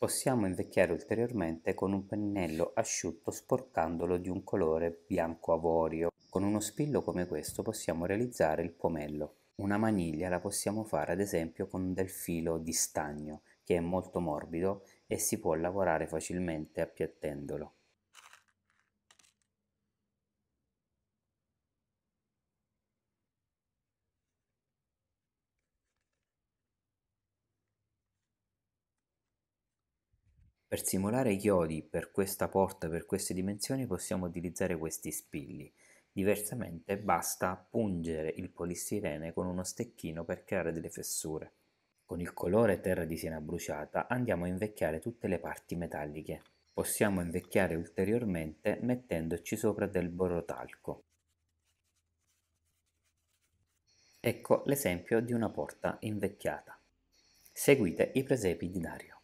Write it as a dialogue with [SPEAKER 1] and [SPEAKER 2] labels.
[SPEAKER 1] Possiamo invecchiare ulteriormente con un pennello asciutto sporcandolo di un colore bianco avorio. Con uno spillo come questo possiamo realizzare il pomello. Una maniglia la possiamo fare ad esempio con del filo di stagno che è molto morbido e si può lavorare facilmente appiattendolo. Per simulare i chiodi per questa porta per queste dimensioni possiamo utilizzare questi spilli. Diversamente basta pungere il polistirene con uno stecchino per creare delle fessure. Con il colore terra di siena bruciata andiamo a invecchiare tutte le parti metalliche. Possiamo invecchiare ulteriormente mettendoci sopra del borotalco. Ecco l'esempio di una porta invecchiata. Seguite i presepi di Dario.